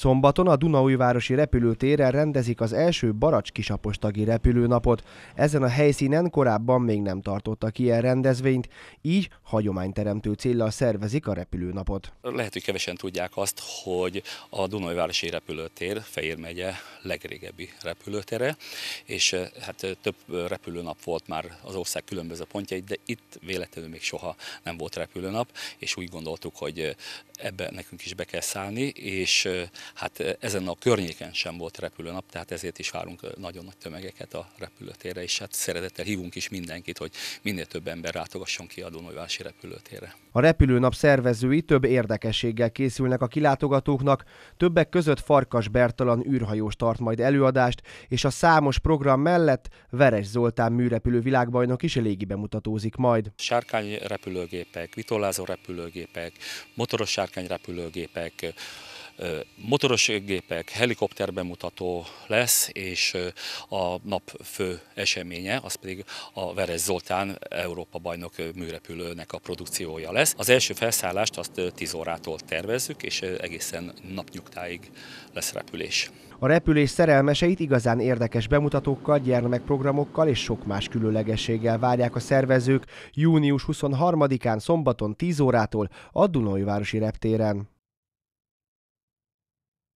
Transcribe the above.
Szombaton a Dunaújvárosi repülőtéren rendezik az első Baracs kisapostagi repülőnapot. Ezen a helyszínen korábban még nem tartottak ilyen rendezvényt, így hagyományteremtő céllal szervezik a repülőnapot. Lehet, hogy kevesen tudják azt, hogy a Dunaújvárosi repülőtér Fehér megye legrégebbi repülőtere, és eh, hát eh, több eh, repülőnap volt már az ország különböző pontjai, de itt véletlenül még soha nem volt repülőnap, és úgy gondoltuk, hogy ebbe nekünk is be kell szállni, és hát ezen a környéken sem volt repülőnap, tehát ezért is várunk nagyon nagy tömegeket a repülőtérre, és hát szeretettel hívunk is mindenkit, hogy minél több ember látogasson ki a Dunaújvárosi repülőtérre. A repülőnap szervezői több érdekességgel készülnek a kilátogatóknak, többek között Farkas Bertalan űrhajós tart majd előadást, és a számos program mellett Veres Zoltán műrepülő világbajnok is légi bemutatózik majd. Sárkány repülőgépek, vitolázó repülőgépek, motoros sárkány repülőgépek, motoros gépek, helikopter bemutató lesz, és a nap fő eseménye, az pedig a Veres Zoltán Európa bajnok műrepülőnek a produkciója lesz. Az első felszállást azt 10 órától tervezzük, és egészen napnyugtáig lesz repülés. A repülés szerelmeseit igazán érdekes bemutatókkal, gyermekprogramokkal és sok más különlegességgel várják a szervezők június 23-án szombaton 10 órától a Dunajvárosi reptéren.